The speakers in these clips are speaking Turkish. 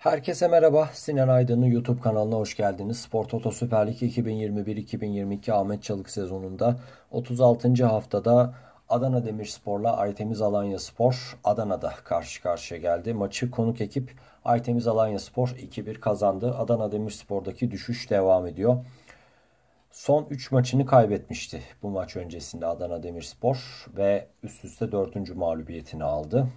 Herkese merhaba. Sinan Aydın'ın YouTube kanalına hoş geldiniz. Spor Toto Süper Lig 2021-2022 Ahmet Çalık sezonunda 36. haftada Adana Demirspor'la Aytemiz Alanya Spor Adana'da karşı karşıya geldi. Maçı konuk ekip Aytemiz Alanya Spor 2-1 kazandı. Adana Demirspor'daki düşüş devam ediyor. Son 3 maçını kaybetmişti bu maç öncesinde Adana Demirspor ve üst üste 4. mağlubiyetini aldı.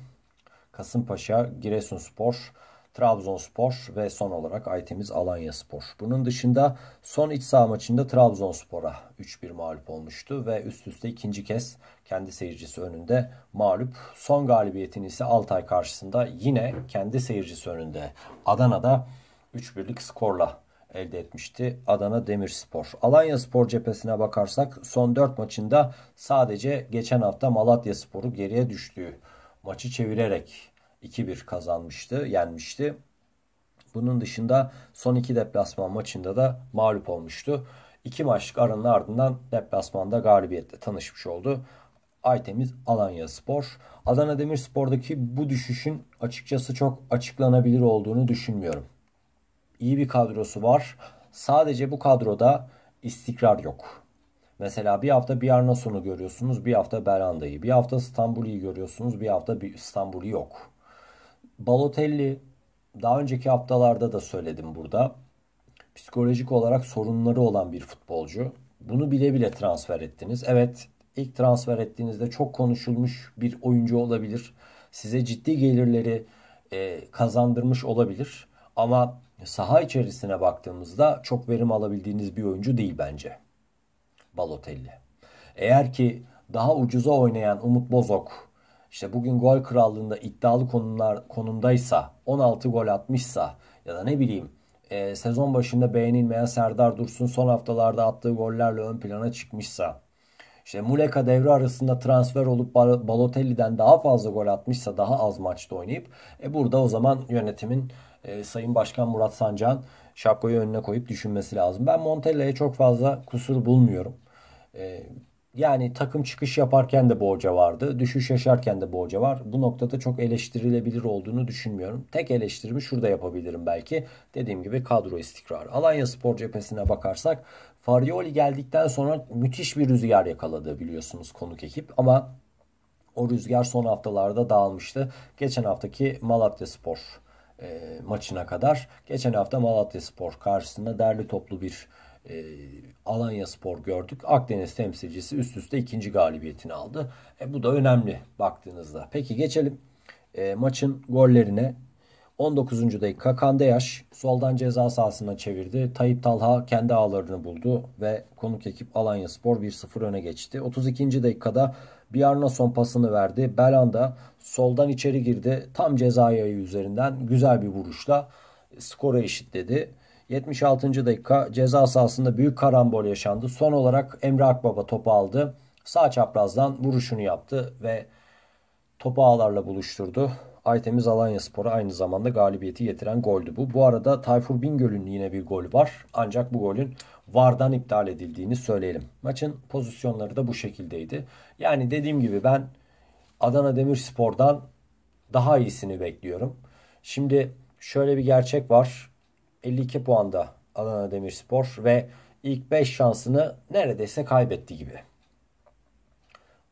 Kasımpaşa, Giresunspor, Spor Trabzonspor ve son olarak Aytemiz Alanya Spor. Bunun dışında son iç saha maçında Trabzonspor'a 3-1 mağlup olmuştu ve üst üste ikinci kez kendi seyircisi önünde mağlup. Son galibiyetini ise Altay karşısında yine kendi seyircisi önünde Adana'da 3-1'lik skorla elde etmişti Adana Demirspor. Alanya Spor cephesine bakarsak son 4 maçında sadece geçen hafta Malatya Spor'u geriye düştüğü maçı çevirerek 2-1 kazanmıştı, yenmişti. Bunun dışında son iki deplasman maçında da mağlup olmuştu. İki maçlık aranın ardından deplasmanda galibiyetle tanışmış oldu. Aytemiz Alanya Spor. Adana Demirspor'daki bu düşüşün açıkçası çok açıklanabilir olduğunu düşünmüyorum. İyi bir kadrosu var. Sadece bu kadroda istikrar yok. Mesela bir hafta bir Arnason'u görüyorsunuz, bir hafta Beranda'yı, bir hafta İstanbul'u görüyorsunuz, bir hafta bir İstanbul'u yok. Balotelli daha önceki haftalarda da söyledim burada. Psikolojik olarak sorunları olan bir futbolcu. Bunu bile bile transfer ettiniz. Evet ilk transfer ettiğinizde çok konuşulmuş bir oyuncu olabilir. Size ciddi gelirleri e, kazandırmış olabilir. Ama saha içerisine baktığımızda çok verim alabildiğiniz bir oyuncu değil bence. Balotelli. Eğer ki daha ucuza oynayan Umut Bozok işte bugün gol krallığında iddialı konumlar konumdaysa 16 gol atmışsa ya da ne bileyim e, sezon başında beğenilmeyen Serdar Dursun son haftalarda attığı gollerle ön plana çıkmışsa işte Muleka devre arasında transfer olup Balotelli'den daha fazla gol atmışsa daha az maçta oynayıp e burada o zaman yönetimin e, Sayın Başkan Murat Sancan şapkayı önüne koyup düşünmesi lazım. Ben Montella'ya çok fazla kusur bulmuyorum. E, yani takım çıkış yaparken de bu hoca vardı. Düşüş yaşarken de bu hoca var. Bu noktada çok eleştirilebilir olduğunu düşünmüyorum. Tek eleştirimi şurada yapabilirim belki. Dediğim gibi kadro istikrarı. Alanya Spor cephesine bakarsak Farioli geldikten sonra müthiş bir rüzgar yakaladı biliyorsunuz konuk ekip. Ama o rüzgar son haftalarda dağılmıştı. Geçen haftaki Malatya Spor e, maçına kadar. Geçen hafta Malatya Spor karşısında derli toplu bir e, Alanya Spor gördük. Akdeniz temsilcisi üst üste ikinci galibiyetini aldı. E, bu da önemli baktığınızda. Peki geçelim e, maçın gollerine. 19. dakika Kandeyaş soldan ceza sahasına çevirdi. Tayyip Talha kendi ağlarını buldu ve konuk ekip Alanya Spor 1-0 öne geçti. 32. dakikada Bjarnason pasını verdi. Belanda soldan içeri girdi. Tam ceza yayı üzerinden güzel bir vuruşla skoru eşitledi. 76. dakika ceza sahasında büyük karambol yaşandı. Son olarak Emre Akbaba topu aldı. Sağ çaprazdan vuruşunu yaptı ve topu ağlarla buluşturdu. Aytemiz Alanya Spor'a aynı zamanda galibiyeti getiren goldü bu. Bu arada Tayfur Bingöl'ün yine bir golü var. Ancak bu golün VAR'dan iptal edildiğini söyleyelim. Maçın pozisyonları da bu şekildeydi. Yani dediğim gibi ben Adana Demirspor'dan daha iyisini bekliyorum. Şimdi şöyle bir gerçek var. 52 puanda Adana Demirspor ve ilk 5 şansını neredeyse kaybetti gibi.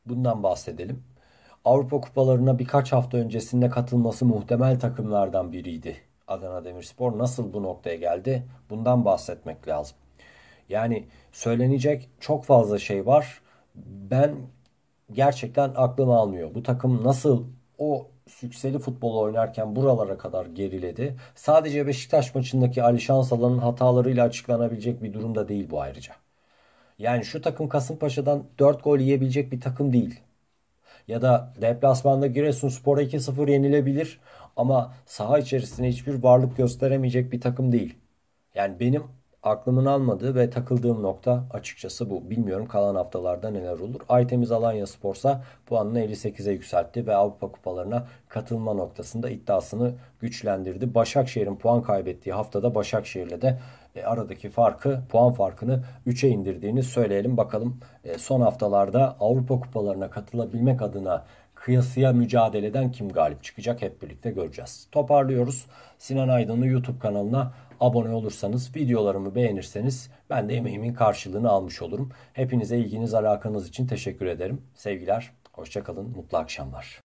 Bundan bahsedelim. Avrupa kupalarına birkaç hafta öncesinde katılması muhtemel takımlardan biriydi. Adana Demirspor nasıl bu noktaya geldi? Bundan bahsetmek lazım. Yani söylenecek çok fazla şey var. Ben gerçekten aklım almıyor. Bu takım nasıl o sükseli futbol oynarken buralara kadar geriledi. Sadece Beşiktaş maçındaki Ali Şansalan'ın hatalarıyla açıklanabilecek bir durumda değil bu ayrıca. Yani şu takım Kasımpaşa'dan 4 gol yiyebilecek bir takım değil. Ya da deplasmanda Giresunspor'a 2-0 yenilebilir ama saha içerisinde hiçbir varlık gösteremeyecek bir takım değil. Yani benim aklımın almadığı ve takıldığım nokta açıkçası bu. Bilmiyorum kalan haftalarda neler olur. Aytemiz Alanya Spor'sa puanını 58'e yükseltti ve Avrupa Kupalarına katılma noktasında iddiasını güçlendirdi. Başakşehir'in puan kaybettiği haftada Başakşehir'le de e, aradaki farkı, puan farkını 3'e indirdiğini söyleyelim. Bakalım e, son haftalarda Avrupa Kupalarına katılabilmek adına kıyasıya mücadeleden kim galip çıkacak hep birlikte göreceğiz. Toparlıyoruz. Sinan Aydın'ı YouTube kanalına abone olursanız, videolarımı beğenirseniz ben de emeğimin karşılığını almış olurum. Hepinize ilginiz, alakanız için teşekkür ederim. Sevgiler, hoşçakalın, mutlu akşamlar.